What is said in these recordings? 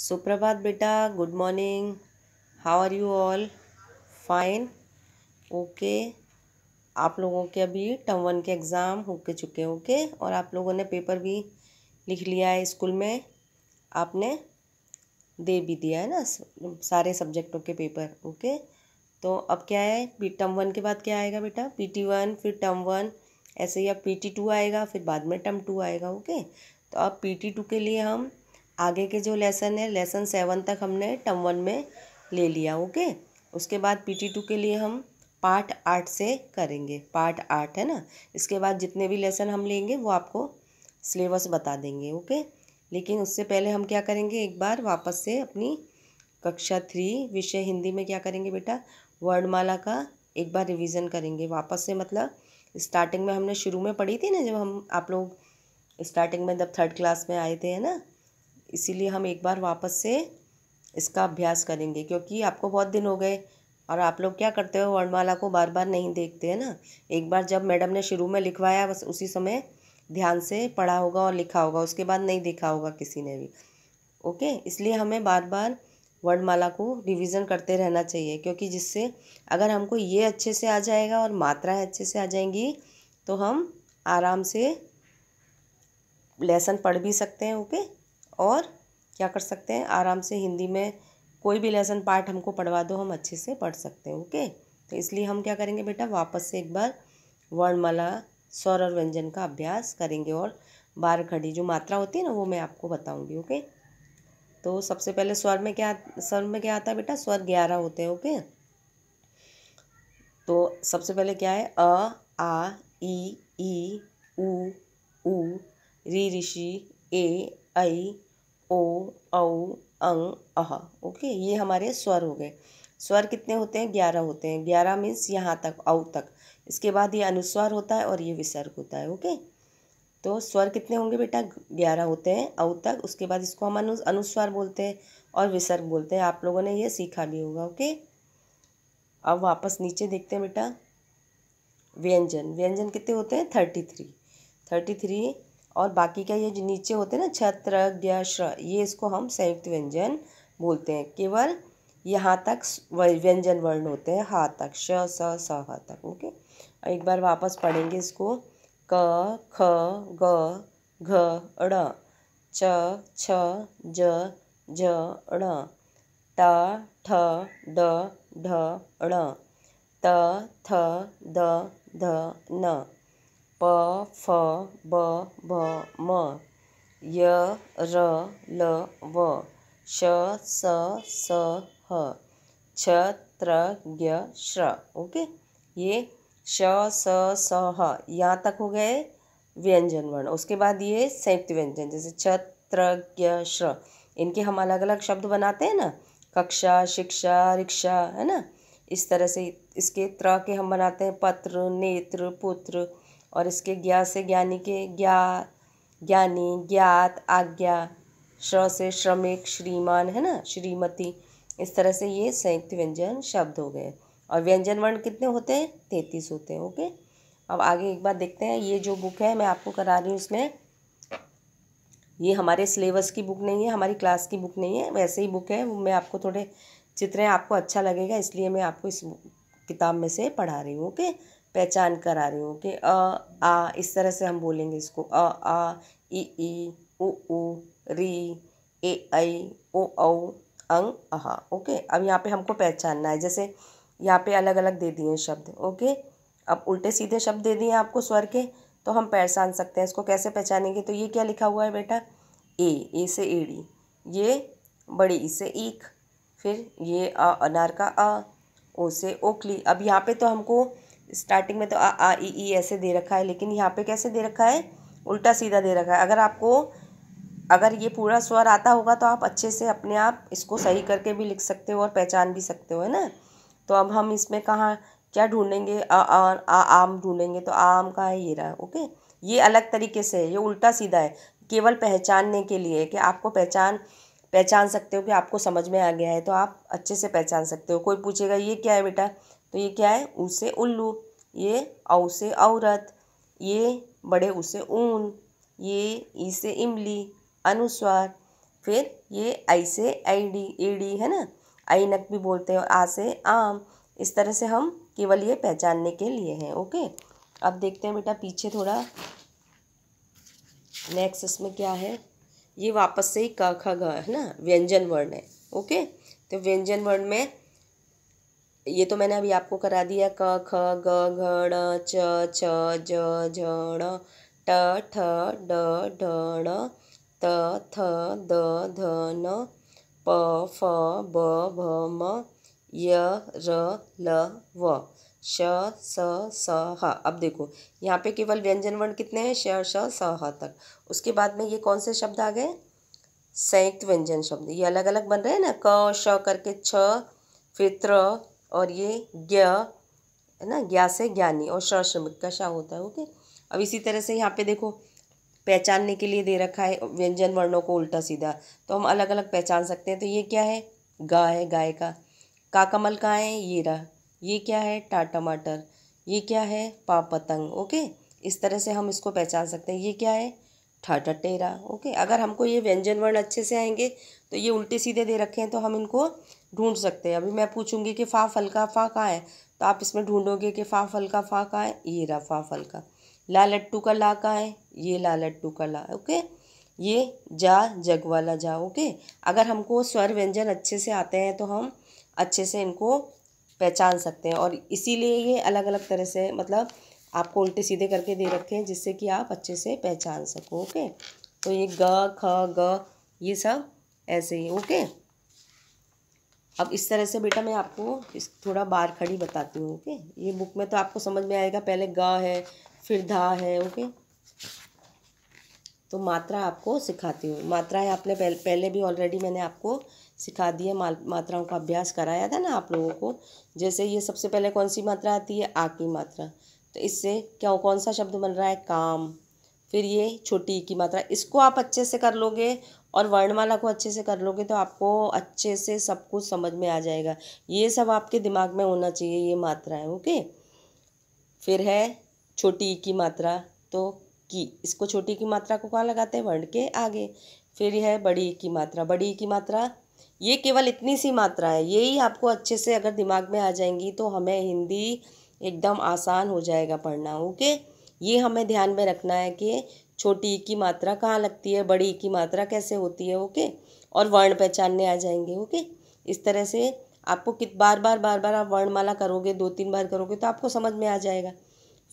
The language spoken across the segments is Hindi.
सुप्रभात बेटा good morning how are you all fine okay आप लोगों के अभी टर्म वन के एग्ज़ाम हो के चुके ओके okay? और आप लोगों ने पेपर भी लिख लिया है स्कूल में आपने दे भी दिया है ना सारे सब्जेक्टों के पेपर ओके okay? तो अब क्या है टर्म वन के बाद क्या आएगा बेटा पी टी वन फिर टर्म वन ऐसे ही अब पी टी टू आएगा फिर बाद में टर्म टू आएगा ओके okay? तो अब पी टी टू के लिए हम आगे के जो लेसन है लेसन सेवन तक हमने टम वन में ले लिया ओके उसके बाद पी टी टू के लिए हम पार्ट आठ से करेंगे पार्ट आठ है ना इसके बाद जितने भी लेसन हम लेंगे वो आपको सिलेबस बता देंगे ओके लेकिन उससे पहले हम क्या करेंगे एक बार वापस से अपनी कक्षा थ्री विषय हिंदी में क्या करेंगे बेटा वर्णमाला का एक बार रिवीजन करेंगे वापस से मतलब स्टार्टिंग में हमने शुरू में पढ़ी थी ना जब हम आप लोग स्टार्टिंग में जब थर्ड क्लास में आए थे है ना इसीलिए हम एक बार वापस से इसका अभ्यास करेंगे क्योंकि आपको बहुत दिन हो गए और आप लोग क्या करते हो वर्णमाला को बार बार नहीं देखते हैं ना एक बार जब मैडम ने शुरू में लिखवाया बस उसी समय ध्यान से पढ़ा होगा और लिखा होगा उसके बाद नहीं देखा होगा किसी ने भी ओके इसलिए हमें बार बार वर्णमाला को रिवीजन करते रहना चाहिए क्योंकि जिससे अगर हमको ये अच्छे से आ जाएगा और मात्राएँ अच्छे से आ जाएंगी तो हम आराम से लेसन पढ़ भी सकते हैं ओके और क्या कर सकते हैं आराम से हिंदी में कोई भी लेसन पार्ट हमको पढ़वा दो हम अच्छे से पढ़ सकते हैं ओके तो इसलिए हम क्या करेंगे बेटा वापस से एक बार वर्णमाला स्वर और व्यंजन का अभ्यास करेंगे और बार खड़ी जो मात्रा होती है ना वो मैं आपको बताऊंगी ओके तो सबसे पहले स्वर में क्या स्वर में क्या आता है बेटा स्वर ग्यारह होते हैं ओके तो सबसे पहले क्या है अ आ ई ई उ ऊ ऋ ऋषि ए ऐ ओ औ अंग अह ओके ये हमारे स्वर हो गए स्वर कितने होते हैं ग्यारह होते हैं ग्यारह मीन्स यहाँ तक औ तक इसके बाद ये अनुस्वर होता है और ये विसर्ग होता है ओके तो स्वर कितने होंगे बेटा ग्यारह होते हैं औ तक उसके बाद इसको हम अनु अनुस्वर बोलते हैं और विसर्ग बोलते हैं आप लोगों ने ये सीखा भी होगा ओके अब वापस नीचे देखते हैं बेटा व्यंजन व्यंजन कितने होते हैं थर्टी थ्री थर्टी थ्री और बाकी का ये जो नीचे होते हैं ना छत्र रग श्र ये इसको हम संयुक्त व्यंजन बोलते हैं केवल यहाँ तक व्यंजन वर्ण होते हैं हा तक श स स ह तक ओके एक बार वापस पढ़ेंगे इसको क ख ग घ ण च छ ज ज ण ट ठ ड ढ ण त थ द ध न प फ ब भ म य र ल व श स स ह छ त्र ज्ञ श्र ओके ये श स स ह यहाँ तक हो गए व्यंजन वर्ण उसके बाद ये संयुक्त व्यंजन जैसे छत्र ज्ञ श्र इनके हम अलग अलग शब्द बनाते हैं ना कक्षा शिक्षा रिक्शा है ना इस तरह से इसके त्र के हम बनाते हैं पत्र नेत्र पुत्र और इसके ज्ञा से ज्ञानी के ज्ञा ज्ञानी ज्ञात आज्ञा श्र से श्रमिक श्रीमान है ना श्रीमती इस तरह से ये संयुक्त व्यंजन शब्द हो गए और व्यंजन वर्ण कितने होते हैं तैंतीस होते हैं ओके अब आगे एक बार देखते हैं ये जो बुक है मैं आपको करा रही हूँ इसमें ये हमारे सिलेबस की बुक नहीं है हमारी क्लास की बुक नहीं है वैसे ही बुक है मैं आपको थोड़े चित्र आपको अच्छा लगेगा इसलिए मैं आपको इस किताब में से पढ़ा रही हूँ ओके पहचान करा रही हूँ कि अ आ इस तरह से हम बोलेंगे इसको अ आ ई ई उ ऊ री ए आई ओ औ अंग अहा ओके अब यहाँ पे हमको पहचानना है जैसे यहाँ पे अलग अलग दे दिए शब्द ओके अब उल्टे सीधे शब्द दे दिए आपको स्वर के तो हम पहचान सकते हैं इसको कैसे पहचानेंगे तो ये क्या लिखा हुआ है बेटा ए ए से एड़ी ये बड़ी ई से ईख फिर ये अ अनार का अ ओ से ओखली अब यहाँ पे तो हमको स्टार्टिंग में तो आ आ ई ई ऐसे दे रखा है लेकिन यहाँ पे कैसे दे रखा है उल्टा सीधा दे रखा है अगर आपको अगर ये पूरा स्वर आता होगा तो आप अच्छे से अपने आप इसको सही करके भी लिख सकते हो और पहचान भी सकते हो है ना तो अब हम इसमें कहाँ क्या ढूंढेंगे आम ढूंढेंगे तो आम का है ये रहा ओके ये अलग तरीके से है ये उल्टा सीधा है केवल पहचानने के लिए कि आपको पहचान पहचान सकते हो कि आपको समझ में आ गया है तो आप अच्छे से पहचान सकते हो कोई पूछेगा ये क्या है बेटा तो ये क्या है ऊ से उल्लू ये औ से औरत ये बड़े ऊ से ऊन ये ई से इमली अनुस्वार फिर ये आई से एडी है ना आइनक भी बोलते हैं और आ से आम इस तरह से हम केवल ये पहचानने के लिए हैं ओके अब देखते हैं बेटा पीछे थोड़ा नेक्स्ट इसमें क्या है ये वापस से ही क ख ग है ना व्यंजन वर्ण है ओके तो व्यंजन वर्ण में ये तो मैंने अभी आपको करा दिया क ख ग घ च च ज झ ट ठ ड ढ त थ द ध न प फ ब भ म य र ल व श स स ह अब देखो यहाँ पे केवल व्यंजन वर्ण कितने हैं श श स ह तक उसके बाद में ये कौन से शब्द आ गए संयुक्त व्यंजन शब्द ये अलग अलग बन रहे हैं ना क श करके छ फिर त्र और ये ज्ञ है ना ज्ञा से ज्ञानी और शाह होता है ओके अब इसी तरह से यहाँ पे देखो पहचानने के लिए दे रखा है व्यंजन वर्णों को उल्टा सीधा तो हम अलग अलग पहचान सकते हैं तो ये क्या है गा है गाय का का कमल कहाँ है ये रहा ये क्या है टा टमाटर ये क्या है पा पतंग ओके इस तरह से हम इसको पहचान सकते हैं ये क्या है ठा टेरा ओके अगर हमको ये व्यंजन वर्ण अच्छे से आएंगे तो ये उल्टे सीधे दे रखे हैं तो हम इनको ढूंढ सकते हैं अभी मैं पूछूंगी कि फ़ा फलका का फ़ा कहाँ है तो आप इसमें ढूंढोगे कि फ़ा फलका का फ़ा कहाँ है ये रहा फ़ा फलका ला लट्टू का ला कहाँ है ये ला लट्टू का ला ओके ये जा जग वाला जा ओके अगर हमको स्वर व्यंजन अच्छे से आते हैं तो हम अच्छे से इनको पहचान सकते हैं और इसीलिए ये अलग अलग तरह से मतलब आपको उल्टे सीधे करके दे रखे हैं जिससे कि आप अच्छे से पहचान सको ओके तो ये ग ख ग ये सब ऐसे ही ओके अब इस तरह से बेटा मैं आपको इस थोड़ा बार खड़ी बताती हूँ ओके ये बुक में तो आपको समझ में आएगा पहले ग है फिर धा है ओके तो मात्रा आपको सिखाती हूँ मात्राएं आपने पहले पहले भी ऑलरेडी मैंने आपको सिखा दी है मात्राओं का अभ्यास कराया था ना आप लोगों को जैसे ये सबसे पहले कौन सी मात्रा आती है आ की मात्रा तो इससे क्या कौन सा शब्द बन रहा है काम फिर ये छोटी की मात्रा इसको आप अच्छे से कर लोगे और वर्णमाला को अच्छे से कर लोगे तो आपको अच्छे से सब कुछ समझ में आ जाएगा ये सब आपके दिमाग में होना चाहिए ये मात्राएं ओके फिर है छोटी की मात्रा तो की इसको छोटी की मात्रा को कहाँ लगाते हैं वर्ण के आगे फिर है बड़ी की मात्रा बड़ी की मात्रा ये केवल इतनी सी मात्रा है यही आपको अच्छे से अगर दिमाग में आ जाएंगी तो हमें हिंदी एकदम आसान हो जाएगा पढ़ना ओके ये हमें ध्यान में रखना है कि छोटी की मात्रा कहाँ लगती है बड़ी की मात्रा कैसे होती है ओके और वर्ण पहचानने आ जाएंगे ओके इस तरह से आपको कित बार बार बार बार आप वर्णमाला करोगे दो तीन बार करोगे तो आपको समझ में आ जाएगा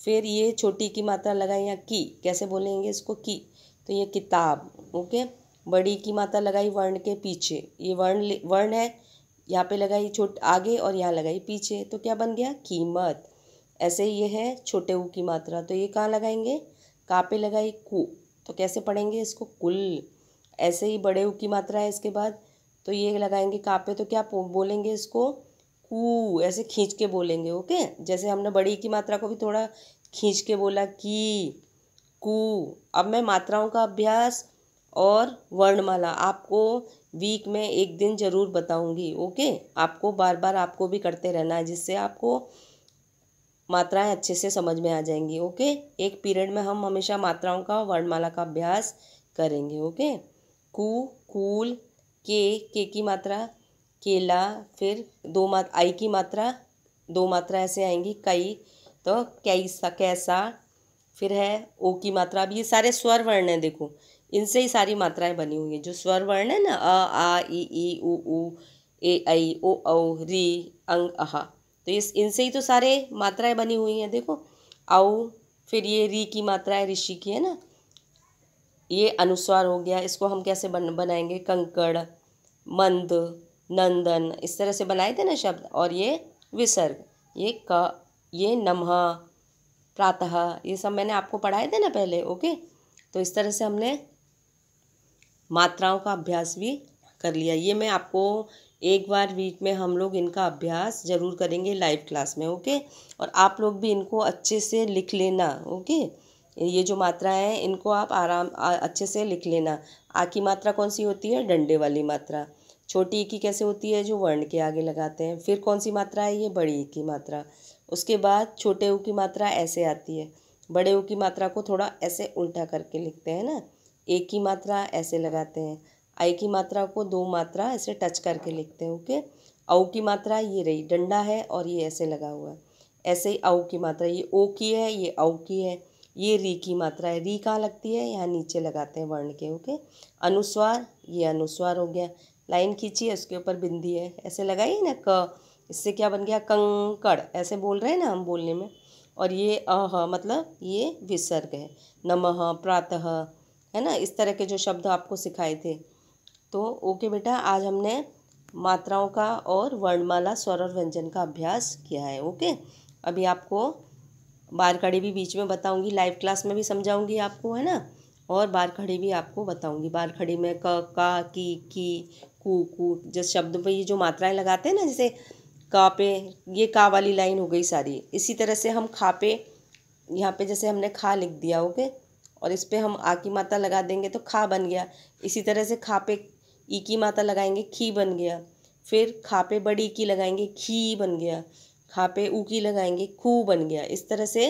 फिर ये छोटी की मात्रा लगाई यहाँ की कैसे बोलेंगे इसको की तो ये किताब ओके बड़ी की मात्रा लगाई वर्ण के पीछे ये वर्ण वर्ण है यहाँ पे लगाई छोट आगे और यहाँ लगाई पीछे तो क्या बन गया कीमत ऐसे ये है छोटे ऊ की मात्रा तो ये कहाँ लगाएंगे कहाँ पे लगाई कु तो कैसे पढ़ेंगे इसको कुल ऐसे ही बड़े ऊ की मात्रा है इसके बाद तो ये लगाएंगे कहाँ पे तो क्या बोलेंगे इसको कु ऐसे खींच के बोलेंगे ओके जैसे हमने बड़ी की मात्रा को भी थोड़ा खींच के बोला की कु अब मैं मात्राओं का अभ्यास और वर्णमाला आपको वीक में एक दिन ज़रूर बताऊंगी ओके आपको बार बार आपको भी करते रहना है जिससे आपको मात्राएं अच्छे से समझ में आ जाएंगी ओके एक पीरियड में हम हमेशा मात्राओं का वर्णमाला का अभ्यास करेंगे ओके कू कूल के के की मात्रा केला फिर दो मात आई की मात्रा दो मात्रा ऐसे आएंगी कई तो कैसा कैसा फिर है ओ की मात्रा अब ये सारे स्वर वर्ण हैं देखो इनसे ही सारी मात्राएं बनी हुई हैं जो स्वर वर्ण है ना अ आ, ई ई उ ऊ ए आई ओ औ री अंग अहा तो इस इनसे ही तो सारे मात्राएं बनी हुई हैं देखो आओ फिर ये री की मात्रा है ऋषि की है ना ये अनुस्वार हो गया इसको हम कैसे बन बनाएंगे कंकड़ मंद नंदन इस तरह से बनाए थे ना शब्द और ये विसर्ग ये क ये नमः प्रातः ये सब मैंने आपको पढ़ाए थे ना पहले ओके तो इस तरह से हमने मात्राओं का अभ्यास भी कर लिया ये मैं आपको एक बार वीक में हम लोग इनका अभ्यास ज़रूर करेंगे लाइव क्लास में ओके और आप लोग भी इनको अच्छे से लिख लेना ओके ये जो मात्रा है इनको आप आराम अच्छे से लिख लेना आ की मात्रा कौन सी होती है डंडे वाली मात्रा छोटी की कैसे होती है जो वर्ण के आगे लगाते हैं फिर कौन सी मात्रा है ये बड़ी की मात्रा उसके बाद छोटे ऊ की मात्रा ऐसे आती है बड़े ऊ की मात्रा को थोड़ा ऐसे उल्टा करके लिखते हैं ना एक की मात्रा ऐसे लगाते हैं आई की मात्रा को दो मात्रा ऐसे टच करके लिखते हैं ओके औ की मात्रा ये रही डंडा है और ये ऐसे लगा हुआ है ऐसे ही औ की मात्रा ये ओ की है ये औ की है ये री की मात्रा है री कहाँ लगती है यहाँ नीचे लगाते हैं वर्ण के ओके अनुस्वार ये अनुस्वार हो गया लाइन खींची है उसके ऊपर बिंदी है ऐसे लगाइए ना क इससे क्या बन गया कंकड़ ऐसे बोल रहे हैं ना हम बोलने में और ये अह मतलब ये विसर्ग है नमः प्रातः है ना इस तरह के जो शब्द आपको सिखाए थे तो ओके बेटा आज हमने मात्राओं का और वर्णमाला स्वर और व्यंजन का अभ्यास किया है ओके अभी आपको बारखड़ी भी बीच में बताऊंगी लाइव क्लास में भी समझाऊंगी आपको है ना और बारखड़ी भी आपको बताऊंगी बारखड़ी में क का की की कू कू जैसे शब्द पे ये जो मात्राएं लगाते हैं ना जैसे का पे ये का वाली लाइन हो गई सारी इसी तरह से हम खा पे यहाँ पे जैसे हमने खा लिख दिया ओके और इस पर हम आ की मात्रा लगा देंगे तो खा बन गया इसी तरह से खा पे ई की माता लगाएंगे खी बन गया फिर खा पे बड़ी की लगाएंगे खी बन गया खा पे ऊ की लगाएंगे खू बन गया इस तरह से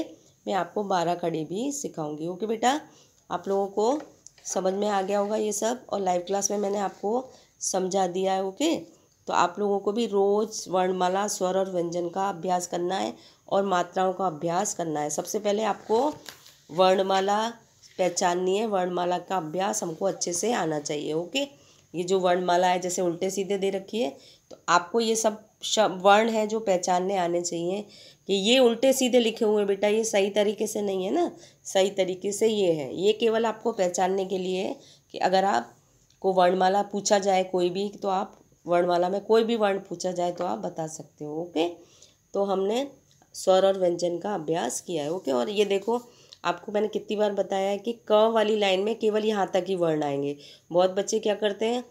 मैं आपको बारह कड़ी भी सिखाऊंगी ओके बेटा आप लोगों को समझ में आ गया होगा ये सब और लाइव क्लास में मैंने आपको समझा दिया है ओके तो आप लोगों को भी रोज़ वर्णमाला स्वर और व्यंजन का अभ्यास करना है और मात्राओं का अभ्यास करना है सबसे पहले आपको वर्णमाला पहचाननी है वर्णमाला का अभ्यास हमको अच्छे से आना चाहिए ओके ये जो वर्णमाला है जैसे उल्टे सीधे दे रखी है तो आपको ये सब वर्ण है जो पहचानने आने चाहिए कि ये उल्टे सीधे लिखे हुए हैं बेटा ये सही तरीके से नहीं है ना सही तरीके से ये है ये केवल आपको पहचानने के लिए है कि अगर आप को वर्णमाला पूछा जाए कोई भी तो आप वर्णमाला में कोई भी वर्ण पूछा जाए तो आप बता सकते हो ओके तो हमने स्वर और व्यंजन का अभ्यास किया है ओके और ये देखो आपको मैंने कितनी बार बताया है कि क वाली लाइन में केवल यहाँ तक ही वर्ण आएंगे बहुत बच्चे क्या करते हैं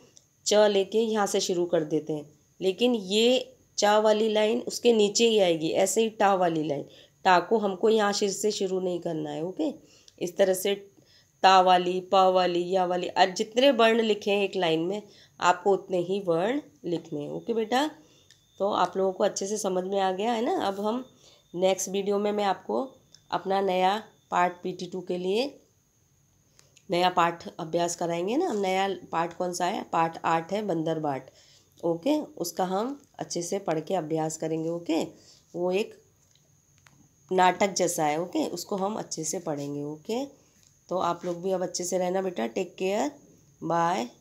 च लेके यहाँ से शुरू कर देते हैं लेकिन ये च वाली लाइन उसके नीचे ही आएगी ऐसे ही टा वाली लाइन टा को हमको यहाँ शीर से शुरू नहीं करना है ओके इस तरह से ता वाली प वाली या वाली आज जितने वर्ण लिखे हैं एक लाइन में आपको उतने ही वर्ण लिखने हैं ओके बेटा तो आप लोगों को अच्छे से समझ में आ गया है ना अब हम नेक्स्ट वीडियो में मैं आपको अपना नया पार्ट पीटी टू के लिए नया पाठ अभ्यास कराएंगे ना हम नया पाठ कौन सा है पाठ आठ है बंदर बाट ओके उसका हम अच्छे से पढ़ के अभ्यास करेंगे ओके वो एक नाटक जैसा है ओके उसको हम अच्छे से पढ़ेंगे ओके तो आप लोग भी अब अच्छे से रहना बेटा टेक केयर बाय